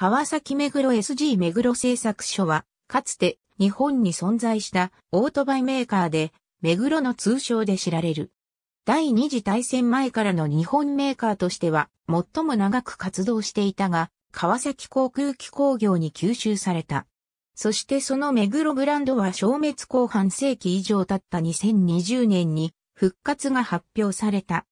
川崎目黒 SG 目黒製作所は、かつて日本に存在したオートバイメーカーで、目黒の通称で知られる。第二次大戦前からの日本メーカーとしては最も長く活動していたが、川崎航空機工業に吸収された。そしてその目黒ブランドは消滅後半世紀以上経った2020年に復活が発表された。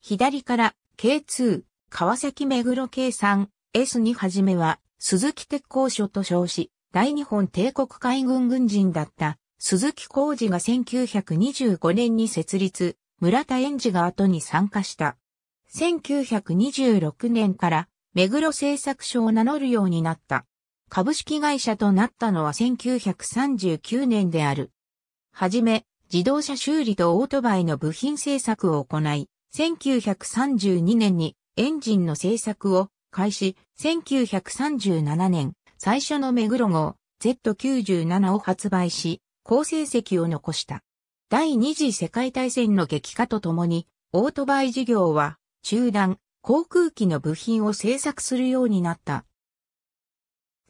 左から K2、川崎目黒計算 S2 はじめは、鈴木鉄工所と称し、大日本帝国海軍軍人だった鈴木浩二が1925年に設立、村田園児が後に参加した。1926年から目黒製作所を名乗るようになった。株式会社となったのは1939年である。はじめ、自動車修理とオートバイの部品製作を行い、1932年にエンジンの製作を開始、1937年、最初の目黒号 Z97 を発売し、好成績を残した。第二次世界大戦の激化とともに、オートバイ事業は中断、航空機の部品を製作するようになった。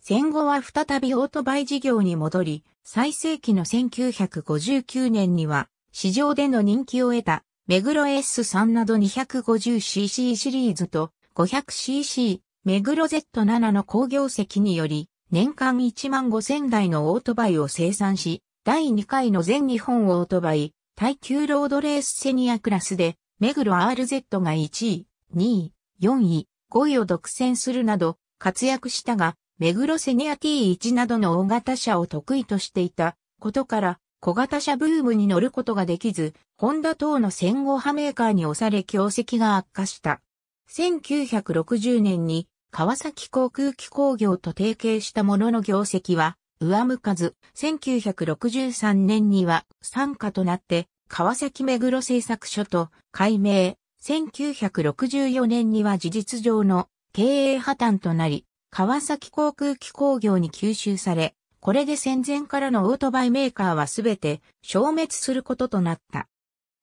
戦後は再びオートバイ事業に戻り、最盛期の1959年には、市場での人気を得た、メグロ S3 など 250cc シリーズと、500cc、目黒 Z7 の工業績により、年間1万5000台のオートバイを生産し、第2回の全日本オートバイ、耐久ロードレースセニアクラスで、目黒 RZ が1位、2位、4位、5位を独占するなど活躍したが、目黒セニア T1 などの大型車を得意としていたことから、小型車ブームに乗ることができず、ホンダ等の戦後派メーカーに押され業績が悪化した。1960年に川崎航空機工業と提携したものの業績は上向かず、1963年には参加となって、川崎目黒製作所と改名、1964年には事実上の経営破綻となり、川崎航空機工業に吸収され、これで戦前からのオートバイメーカーはすべて消滅することとなった。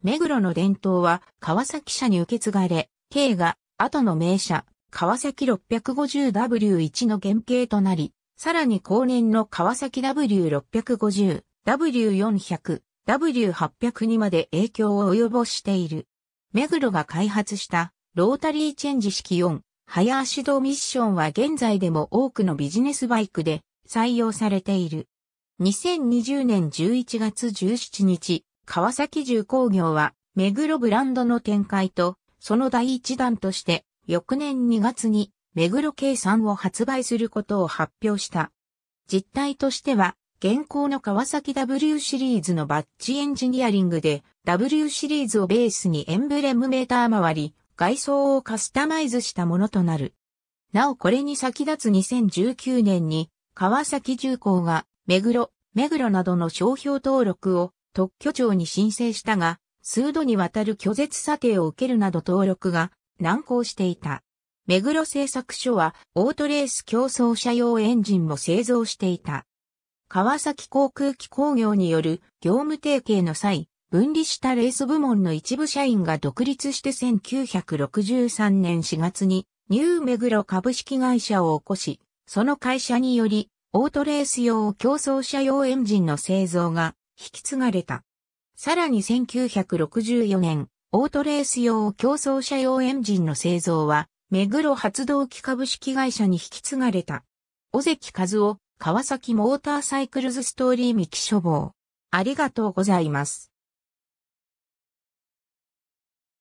目黒の伝統は川崎社に受け継がれ、K が後の名車、川崎 650W1 の原型となり、さらに後年の川崎 W650、W400、W800 にまで影響を及ぼしている。目黒が開発したロータリーチェンジ式4、早足動ミッションは現在でも多くのビジネスバイクで採用されている。2020年11月17日、川崎重工業は目黒ブランドの展開とその第一弾として、翌年2月に、目黒計算を発売することを発表した。実態としては、現行の川崎 W シリーズのバッジエンジニアリングで、W シリーズをベースにエンブレムメーター周り、外装をカスタマイズしたものとなる。なおこれに先立つ2019年に、川崎重工が、目黒、目黒などの商標登録を特許庁に申請したが、数度にわたる拒絶査定を受けるなど登録が難航していた。目黒製作所はオートレース競争車用エンジンも製造していた。川崎航空機工業による業務提携の際、分離したレース部門の一部社員が独立して1963年4月にニューメグロ株式会社を起こし、その会社によりオートレース用競争車用エンジンの製造が引き継がれた。さらに1964年、オートレース用競争車用エンジンの製造は、目黒発動機株式会社に引き継がれた。尾関和夫、川崎モーターサイクルズストーリー未木書房。ありがとうございます。